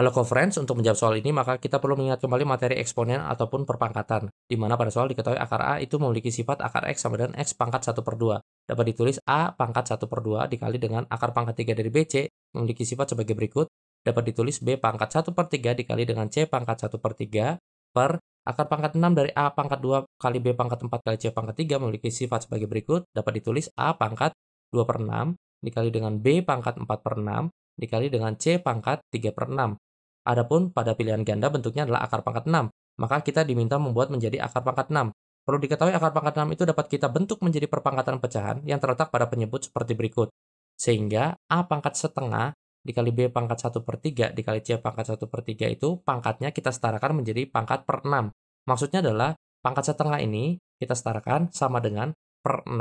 Halo Conference, untuk menjawab soal ini maka kita perlu mengingat kembali materi eksponen ataupun perpangkatan, di mana pada soal diketahui akar A itu memiliki sifat akar X sama dengan X pangkat 1 per 2. Dapat ditulis A pangkat 1 per 2 dikali dengan akar pangkat 3 dari BC memiliki sifat sebagai berikut. Dapat ditulis B pangkat 1 per 3 dikali dengan C pangkat 1 per 3 per akar pangkat 6 dari A pangkat 2 kali B pangkat 4 kali C pangkat 3 memiliki sifat sebagai berikut. Dapat ditulis A pangkat 2 per 6 dikali dengan B pangkat 4 per 6 dikali dengan C pangkat 3 per 6 Adapun pada pilihan ganda bentuknya adalah akar pangkat 6, maka kita diminta membuat menjadi akar pangkat 6. Perlu diketahui akar pangkat 6 itu dapat kita bentuk menjadi perpangkatan pecahan yang terletak pada penyebut seperti berikut. Sehingga A pangkat setengah dikali B pangkat 1 per 3 dikali C pangkat 1 per 3 itu pangkatnya kita setarakan menjadi pangkat per 6. Maksudnya adalah pangkat setengah ini kita setarakan sama dengan per 6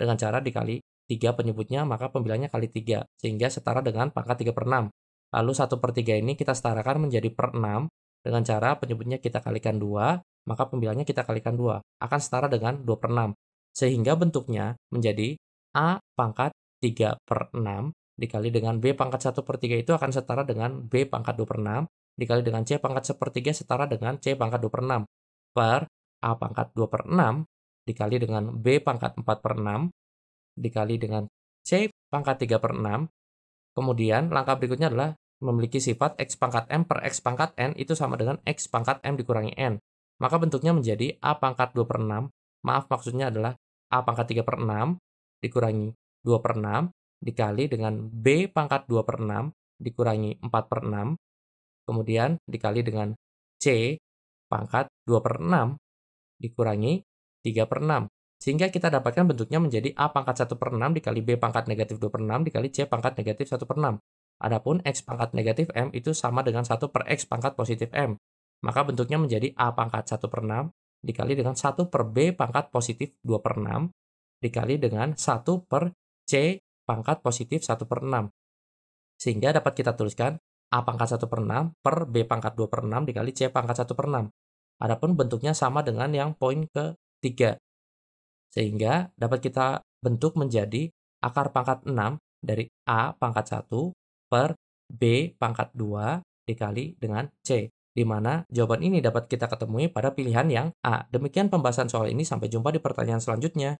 dengan cara dikali 3 penyebutnya maka pembilangnya kali 3 sehingga setara dengan pangkat 3 per 6. Lalu 1 per 3 ini kita setarakan menjadi per 6 dengan cara penyebutnya kita kalikan 2, maka pembilangnya kita kalikan 2, akan setara dengan 2 per 6. Sehingga bentuknya menjadi A pangkat 3 per 6 dikali dengan B pangkat 1 per 3 itu akan setara dengan B pangkat 2 per 6 dikali dengan C pangkat 1 per 3 setara dengan C pangkat 2 per 6 per A pangkat 2 per 6 dikali dengan B pangkat 4 per 6 dikali dengan C pangkat 3 per 6 Kemudian langkah berikutnya adalah memiliki sifat x pangkat m per x pangkat n itu sama dengan x pangkat m dikurangi n. Maka bentuknya menjadi a pangkat 2 per 6, maaf maksudnya adalah a pangkat 3 per 6 dikurangi 2 per 6 dikali dengan b pangkat 2 per 6 dikurangi 4 per 6, kemudian dikali dengan c pangkat 2 per 6 dikurangi 3 per 6. Sehingga kita dapatkan bentuknya menjadi A pangkat 1 per 6 dikali B pangkat negatif 2 per 6 dikali C pangkat negatif 1 per 6. Adapun X pangkat negatif M itu sama dengan 1 per X pangkat positif M. Maka bentuknya menjadi A pangkat 1 per 6 dikali dengan 1 per B pangkat positif 2 per 6 dikali dengan 1 per C pangkat positif 1 per 6. Sehingga dapat kita tuliskan A pangkat 1 per 6 per B pangkat 2 per 6 dikali C pangkat 1 per 6. Adapun bentuknya sama dengan yang poin ke 3. Sehingga dapat kita bentuk menjadi akar pangkat 6 dari A pangkat 1 per B pangkat 2 dikali dengan C, di mana jawaban ini dapat kita ketemui pada pilihan yang A. Demikian pembahasan soal ini, sampai jumpa di pertanyaan selanjutnya.